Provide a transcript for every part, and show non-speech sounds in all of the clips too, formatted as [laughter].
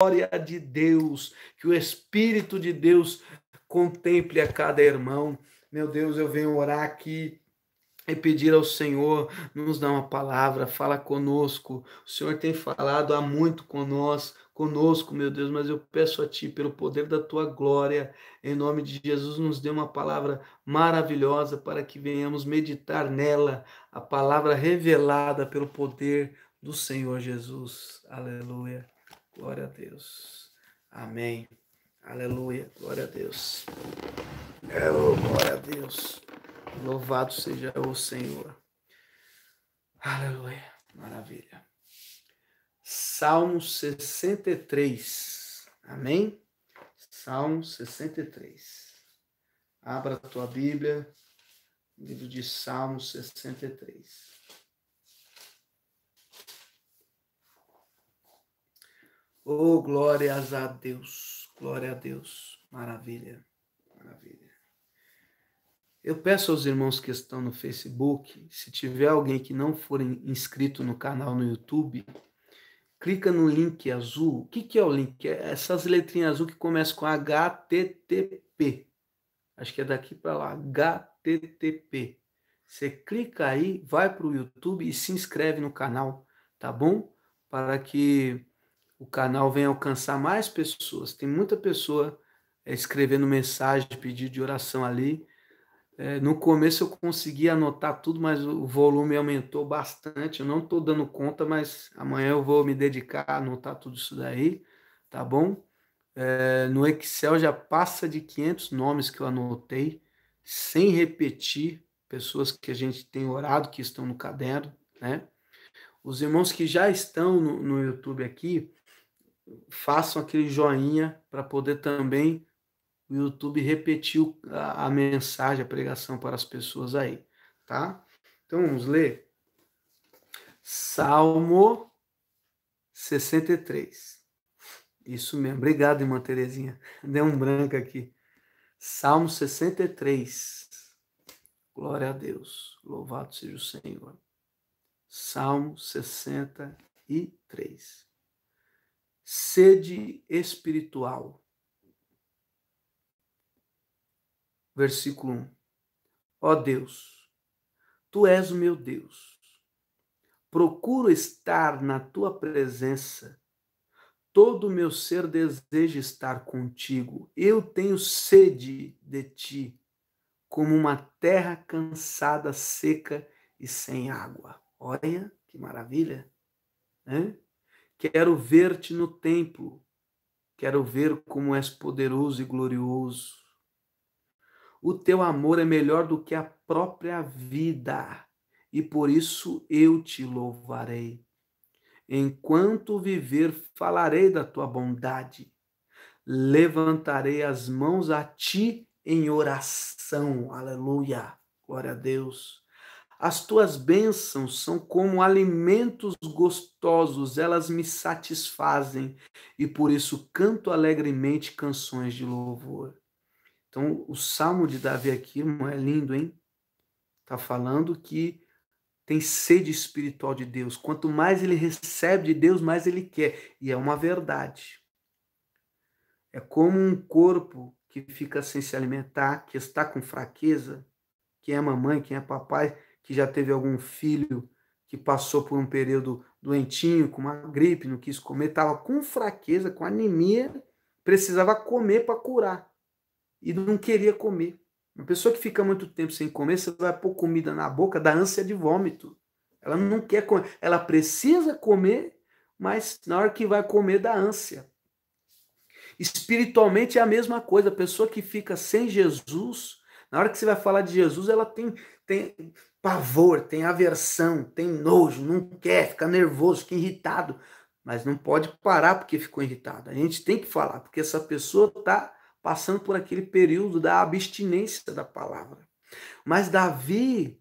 glória de Deus, que o Espírito de Deus contemple a cada irmão. Meu Deus, eu venho orar aqui e pedir ao Senhor nos dá uma palavra, fala conosco. O Senhor tem falado há muito com nós, conosco, meu Deus, mas eu peço a ti pelo poder da tua glória, em nome de Jesus, nos dê uma palavra maravilhosa para que venhamos meditar nela, a palavra revelada pelo poder do Senhor Jesus. Aleluia. Glória a Deus. Amém. Aleluia. Glória a Deus. Oh, glória a Deus. Louvado seja o Senhor. Aleluia. Maravilha. Salmo 63. Amém? Salmo 63. Abra a tua Bíblia, livro de Salmo 63. Oh, glórias a Deus, glória a Deus, maravilha, maravilha. Eu peço aos irmãos que estão no Facebook, se tiver alguém que não for inscrito no canal no YouTube, clica no link azul. O que, que é o link? É essas letrinhas azul que começam com HTTP. Acho que é daqui para lá, HTTP. Você clica aí, vai para o YouTube e se inscreve no canal, tá bom? Para que o canal venha alcançar mais pessoas. Tem muita pessoa é, escrevendo mensagem, pedido de oração ali. É, no começo eu consegui anotar tudo, mas o volume aumentou bastante. Eu não estou dando conta, mas amanhã eu vou me dedicar a anotar tudo isso daí, tá bom? É, no Excel já passa de 500 nomes que eu anotei, sem repetir pessoas que a gente tem orado, que estão no caderno, né? Os irmãos que já estão no, no YouTube aqui, façam aquele joinha para poder também o YouTube repetir a, a, mensagem, a pregação para as pessoas aí, tá? Então vamos ler. Salmo 63. Isso mesmo. Obrigado, irmã Terezinha. [laughs] Deu um branco aqui. Salmo 63. Glória a Deus. Louvado seja o Senhor. Salmo 63 sede espiritual. Versículo 1. Ó Deus, tu és o meu Deus. Procuro estar na tua presença. Todo o meu ser deseja estar contigo. Eu tenho sede de ti, como uma terra cansada, seca e sem água. Olha que maravilha! Hein? Né? Quero ver-te no templo. Quero ver como és poderoso e glorioso. O teu amor é melhor do que a própria vida, e por isso eu te louvarei. Enquanto viver, falarei da tua bondade. Levantarei as mãos a ti em oração. Aleluia. Glória a Deus. As tuas bênçãos são como alimentos gostosos, elas me satisfazem e por isso canto alegremente canções de louvor. Então, o salmo de Davi aqui, irmão, é lindo, hein? Tá falando que tem sede espiritual de Deus. Quanto mais ele recebe de Deus, mais ele quer. E é uma verdade. É como um corpo que fica sem se alimentar, que está com fraqueza. Quem é mamãe, quem é papai, que já teve algum filho que passou por um período doentinho, com uma gripe, não quis comer, estava com fraqueza, com anemia, precisava comer para curar e não queria comer. Uma pessoa que fica muito tempo sem comer, você vai pôr comida na boca, dá ânsia de vômito. Ela não quer comer, ela precisa comer, mas na hora que vai comer, dá ânsia. Espiritualmente é a mesma coisa. A pessoa que fica sem Jesus, na hora que você vai falar de Jesus, ela tem, tem pavor, tem aversão, tem nojo, não quer, fica nervoso, fica irritado, mas não pode parar porque ficou irritado. A gente tem que falar, porque essa pessoa está passando por aquele período da abstinência da palavra. Mas Davi,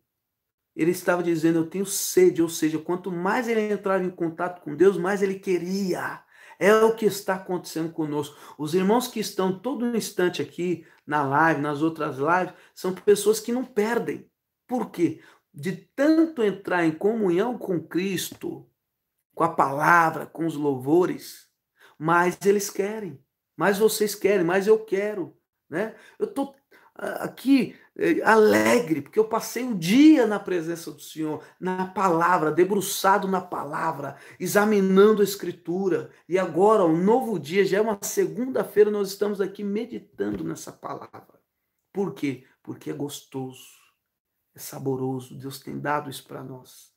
ele estava dizendo: Eu tenho sede, ou seja, quanto mais ele entrava em contato com Deus, mais ele queria. É o que está acontecendo conosco. Os irmãos que estão todo instante aqui na live, nas outras lives, são pessoas que não perdem. Por quê? de tanto entrar em comunhão com Cristo, com a palavra, com os louvores, mais eles querem, mais vocês querem, mais eu quero, né? Eu tô ah, aqui eh, alegre, porque eu passei o um dia na presença do Senhor, na palavra, debruçado na palavra, examinando a escritura. E agora, um novo dia, já é uma segunda-feira, nós estamos aqui meditando nessa palavra. Por quê? Porque é gostoso é saboroso, Deus tem dado isso para nós.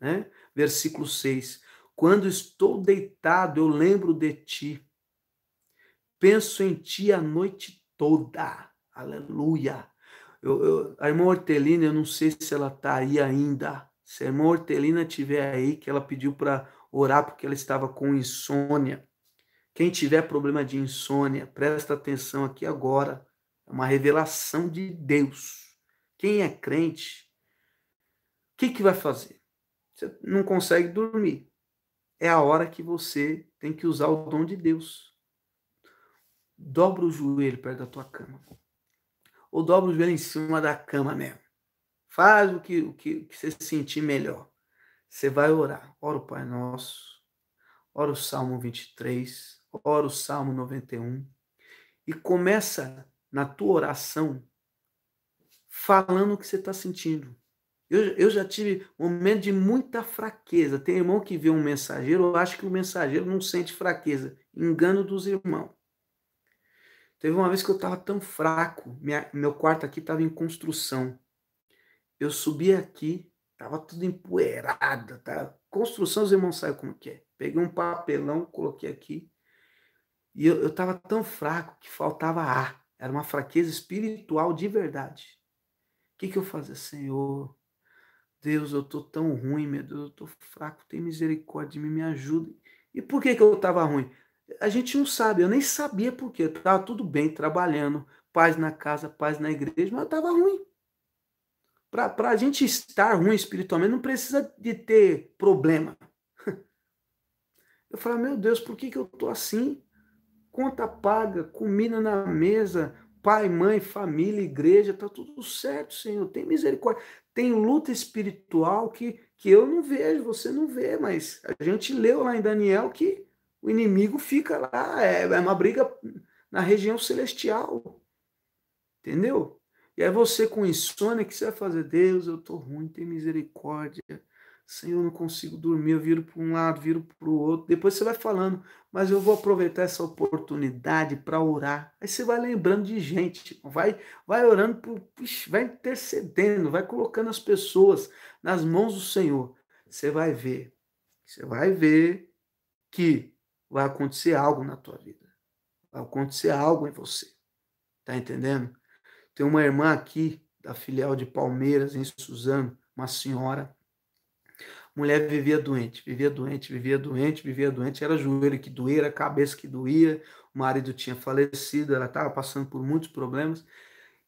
Né? Versículo 6: Quando estou deitado, eu lembro de ti, penso em ti a noite toda. Aleluia. Eu, eu, a irmã Hortelina, eu não sei se ela está aí ainda. Se a irmã Hortelina estiver aí, que ela pediu para orar porque ela estava com insônia. Quem tiver problema de insônia, presta atenção aqui agora. É uma revelação de Deus. Quem é crente, o que, que vai fazer? Você não consegue dormir. É a hora que você tem que usar o dom de Deus. Dobra o joelho perto da tua cama. Ou dobra o joelho em cima da cama mesmo. Faz o que, o que, o que você sentir melhor. Você vai orar. Ora o Pai Nosso. Ora o Salmo 23. Ora o Salmo 91. E começa na tua oração falando o que você está sentindo. Eu, eu já tive um momento de muita fraqueza. Tem irmão que vê um mensageiro, Eu acho que o mensageiro não sente fraqueza. Engano dos irmãos. Teve uma vez que eu estava tão fraco, minha, meu quarto aqui estava em construção. Eu subi aqui, estava tudo empoeirado. Tá? Construção, os irmãos sabem como que é. Peguei um papelão, coloquei aqui. E eu estava tão fraco que faltava ar. Era uma fraqueza espiritual de verdade que, que eu fazer, Senhor? Deus, eu estou tão ruim, meu Deus, eu estou fraco, tem misericórdia de mim, me ajude. E por que, que eu estava ruim? A gente não sabe, eu nem sabia por quê. Estava tudo bem, trabalhando, paz na casa, paz na igreja, mas eu estava ruim. Para a gente estar ruim espiritualmente, não precisa de ter problema. [laughs] Eu falei, meu Deus, por que, que eu estou assim? Conta paga, comida na mesa, pai, mãe, família, igreja, tá tudo certo, Senhor. Tem misericórdia. Tem luta espiritual que, que eu não vejo, você não vê, mas a gente leu lá em Daniel que o inimigo fica lá, é, é uma briga na região celestial. Entendeu? E aí você com insônia, o que você vai fazer? Deus, eu tô ruim, tem misericórdia. Senhor, eu não consigo dormir, eu viro para um lado, viro para o outro. Depois você vai falando, mas eu vou aproveitar essa oportunidade para orar. Aí você vai lembrando de gente, tipo, vai, vai orando, por, vai intercedendo, vai colocando as pessoas nas mãos do Senhor. Você vai ver, você vai ver que vai acontecer algo na tua vida, vai acontecer algo em você. Tá entendendo? Tem uma irmã aqui da filial de Palmeiras em Suzano, uma senhora mulher vivia doente, vivia doente, vivia doente, vivia doente, era joelho que doía, era cabeça que doía, o marido tinha falecido, ela estava passando por muitos problemas,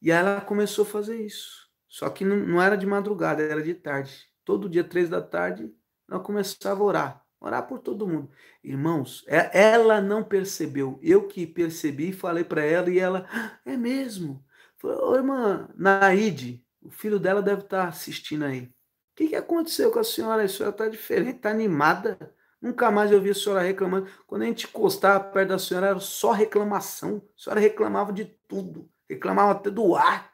e aí ela começou a fazer isso. Só que não, não era de madrugada, era de tarde. Todo dia, três da tarde, ela começava a orar, orar por todo mundo. Irmãos, é, ela não percebeu, eu que percebi, falei para ela, e ela, ah, é mesmo? Falei, ô irmã, Naide, o filho dela deve estar tá assistindo aí. O que, que aconteceu com a senhora? A senhora está diferente, está animada. Nunca mais eu vi a senhora reclamando. Quando a gente encostava perto da senhora, era só reclamação. A senhora reclamava de tudo. Reclamava até do ar.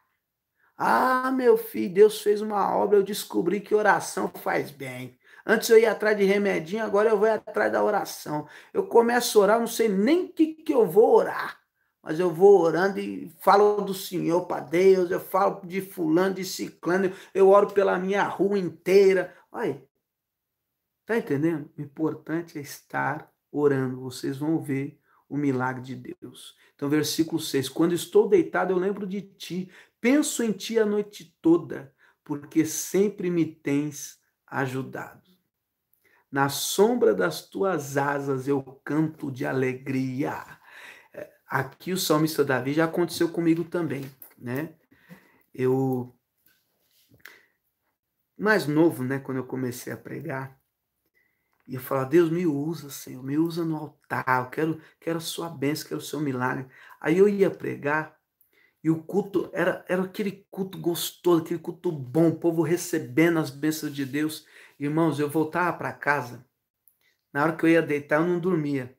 Ah, meu filho, Deus fez uma obra, eu descobri que oração faz bem. Antes eu ia atrás de remedinho, agora eu vou atrás da oração. Eu começo a orar, não sei nem o que, que eu vou orar mas eu vou orando e falo do Senhor para Deus, eu falo de fulano, de ciclano, eu oro pela minha rua inteira. Olha, tá entendendo? O importante é estar orando, vocês vão ver o milagre de Deus. Então, versículo 6: Quando estou deitado, eu lembro de ti, penso em ti a noite toda, porque sempre me tens ajudado. Na sombra das tuas asas eu canto de alegria aqui o salmista Davi já aconteceu comigo também, né? Eu mais novo, né, quando eu comecei a pregar, e eu falava, Deus me usa, Senhor, me usa no altar, eu quero, quero a sua bênção, quero o seu milagre. Aí eu ia pregar, e o culto era, era aquele culto gostoso, aquele culto bom, o povo recebendo as bênçãos de Deus. Irmãos, eu voltava para casa, na hora que eu ia deitar, eu não dormia.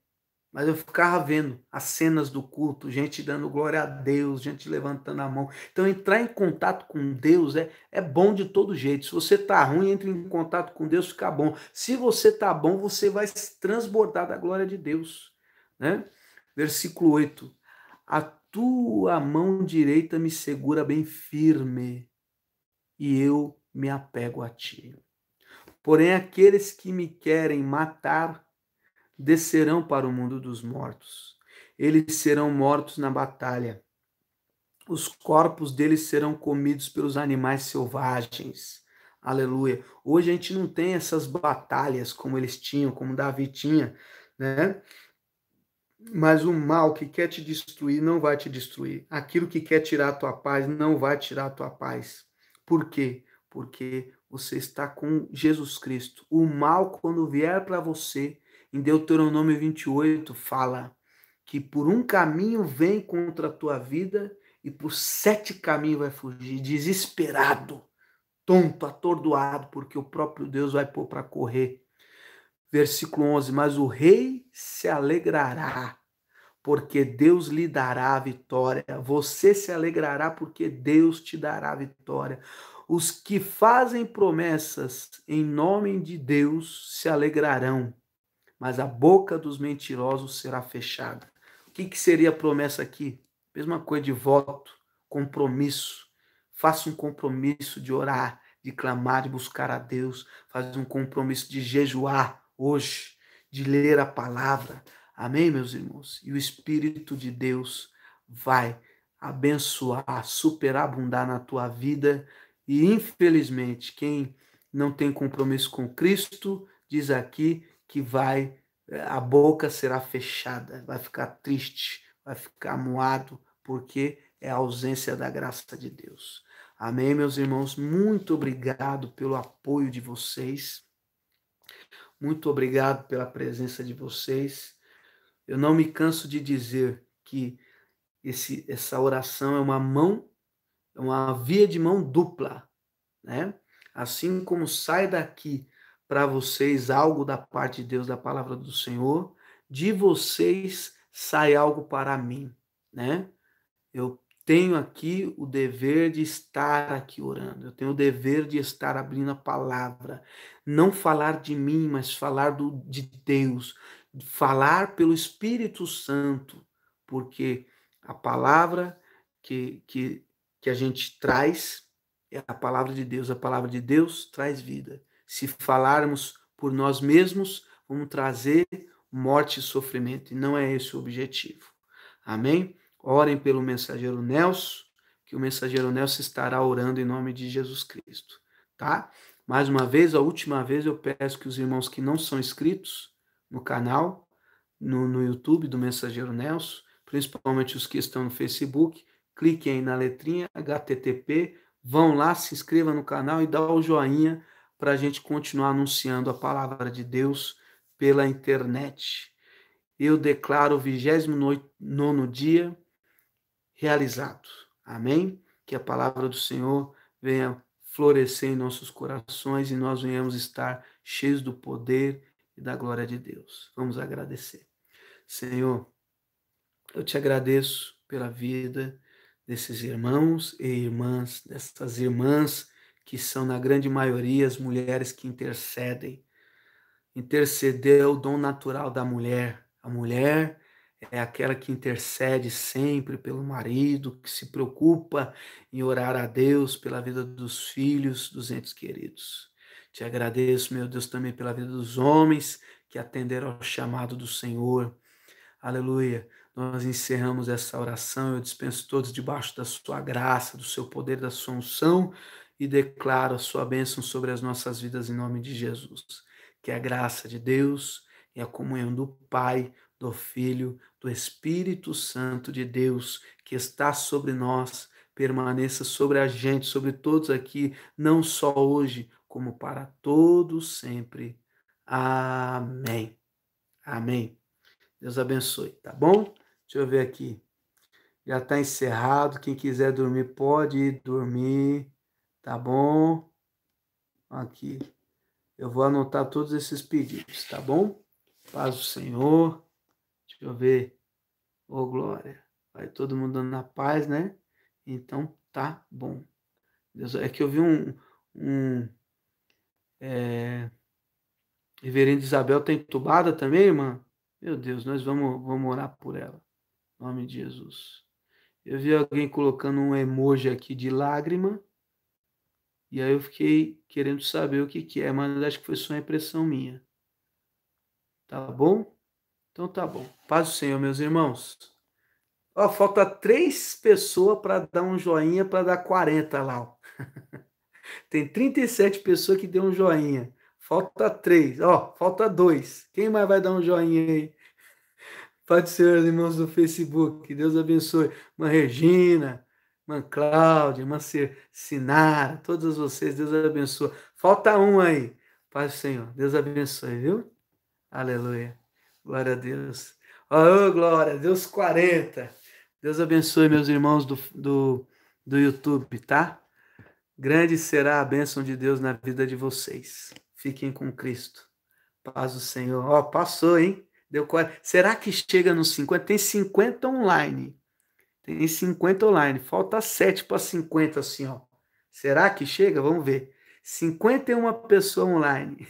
Mas eu ficava vendo as cenas do culto, gente dando glória a Deus, gente levantando a mão. Então, entrar em contato com Deus é, é bom de todo jeito. Se você está ruim, entre em contato com Deus, fica bom. Se você está bom, você vai se transbordar da glória de Deus. Né? Versículo 8. A tua mão direita me segura bem firme, e eu me apego a ti. Porém, aqueles que me querem matar descerão para o mundo dos mortos. Eles serão mortos na batalha. Os corpos deles serão comidos pelos animais selvagens. Aleluia. Hoje a gente não tem essas batalhas como eles tinham, como Davi tinha, né? Mas o mal que quer te destruir não vai te destruir. Aquilo que quer tirar a tua paz não vai tirar a tua paz. Por quê? Porque você está com Jesus Cristo. O mal, quando vier para você, em Deuteronômio 28 fala que por um caminho vem contra a tua vida e por sete caminhos vai fugir, desesperado, tonto, atordoado, porque o próprio Deus vai pôr para correr. Versículo 11: Mas o rei se alegrará, porque Deus lhe dará a vitória. Você se alegrará, porque Deus te dará a vitória. Os que fazem promessas em nome de Deus se alegrarão mas a boca dos mentirosos será fechada. O que, que seria a promessa aqui? Mesma coisa de voto, compromisso. Faça um compromisso de orar, de clamar, de buscar a Deus. Faça um compromisso de jejuar hoje, de ler a palavra. Amém, meus irmãos? E o Espírito de Deus vai abençoar, superabundar na tua vida. E infelizmente, quem não tem compromisso com Cristo, diz aqui, que vai, a boca será fechada, vai ficar triste, vai ficar moado, porque é a ausência da graça de Deus. Amém, meus irmãos? Muito obrigado pelo apoio de vocês. Muito obrigado pela presença de vocês. Eu não me canso de dizer que esse, essa oração é uma mão, é uma via de mão dupla, né? Assim como sai daqui para vocês algo da parte de Deus, da palavra do Senhor, de vocês sai algo para mim, né? Eu tenho aqui o dever de estar aqui orando, eu tenho o dever de estar abrindo a palavra, não falar de mim, mas falar do, de Deus, falar pelo Espírito Santo, porque a palavra que, que, que a gente traz é a palavra de Deus, a palavra de Deus traz vida se falarmos por nós mesmos, vamos trazer morte e sofrimento, e não é esse o objetivo. Amém? Orem pelo mensageiro Nelson, que o mensageiro Nelson estará orando em nome de Jesus Cristo, tá? Mais uma vez, a última vez, eu peço que os irmãos que não são inscritos no canal, no, no YouTube do Mensageiro Nelson, principalmente os que estão no Facebook, cliquem aí na letrinha HTTP, vão lá, se inscreva no canal e dá o joinha para a gente continuar anunciando a palavra de Deus pela internet. Eu declaro o 29 dia realizado. Amém? Que a palavra do Senhor venha florescer em nossos corações e nós venhamos estar cheios do poder e da glória de Deus. Vamos agradecer. Senhor, eu te agradeço pela vida desses irmãos e irmãs, dessas irmãs que são, na grande maioria, as mulheres que intercedem. Interceder é o dom natural da mulher. A mulher é aquela que intercede sempre pelo marido, que se preocupa em orar a Deus pela vida dos filhos, dos entes queridos. Te agradeço, meu Deus, também pela vida dos homens que atenderam ao chamado do Senhor. Aleluia. Nós encerramos essa oração. Eu dispenso todos debaixo da sua graça, do seu poder, da sua unção, e declaro a sua bênção sobre as nossas vidas em nome de Jesus. Que a graça de Deus e a comunhão do Pai, do Filho, do Espírito Santo de Deus, que está sobre nós, permaneça sobre a gente, sobre todos aqui, não só hoje, como para todos sempre. Amém. Amém. Deus abençoe, tá bom? Deixa eu ver aqui. Já está encerrado. Quem quiser dormir, pode ir dormir. Tá bom? Aqui. Eu vou anotar todos esses pedidos, tá bom? Paz do Senhor. Deixa eu ver. Ô, oh, glória. Vai todo mundo dando na paz, né? Então, tá bom. Deus, é que eu vi um. um é, Reverendo Isabel tá entubada também, irmã? Meu Deus, nós vamos, vamos orar por ela. Em nome de Jesus. Eu vi alguém colocando um emoji aqui de lágrima. E aí eu fiquei querendo saber o que, que é, mas acho que foi só uma impressão minha. Tá bom? Então tá bom. Paz do Senhor, meus irmãos. Ó, falta três pessoas para dar um joinha para dar 40 lá. Ó. Tem 37 pessoas que deu um joinha. Falta três. Ó, falta dois. Quem mais vai dar um joinha aí? Paz do Senhor, irmãos do Facebook. que Deus abençoe. uma Regina, irmã Cláudia, irmã Sinara, todos vocês, Deus abençoe. Falta um aí. Pai do Senhor, Deus abençoe, viu? Aleluia. Glória a Deus. Oh, glória, Deus 40. Deus abençoe meus irmãos do, do, do YouTube, tá? Grande será a bênção de Deus na vida de vocês. Fiquem com Cristo. Paz do Senhor. Ó, oh, passou, hein? Deu 40. Será que chega nos 50? Tem 50 online. Tem 50 online. Falta 7 para 50, assim, ó. Será que chega? Vamos ver. 51 pessoa online.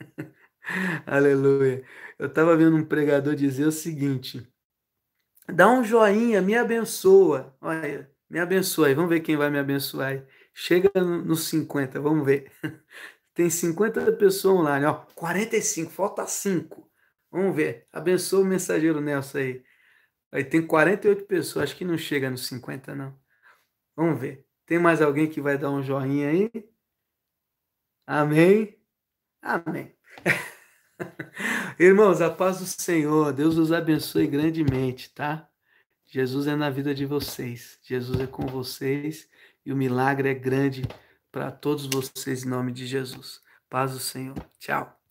[laughs] Aleluia. Eu estava vendo um pregador dizer o seguinte: dá um joinha, me abençoa. Olha, me abençoa aí. Vamos ver quem vai me abençoar aí. Chega nos 50, vamos ver. [laughs] Tem 50 pessoas online, ó. 45, falta 5. Vamos ver. Abençoa o mensageiro Nelson aí. Aí tem 48 pessoas, acho que não chega nos 50, não. Vamos ver. Tem mais alguém que vai dar um joinha aí? Amém? Amém. [laughs] Irmãos, a paz do Senhor, Deus os abençoe grandemente, tá? Jesus é na vida de vocês, Jesus é com vocês e o milagre é grande para todos vocês em nome de Jesus. Paz do Senhor. Tchau.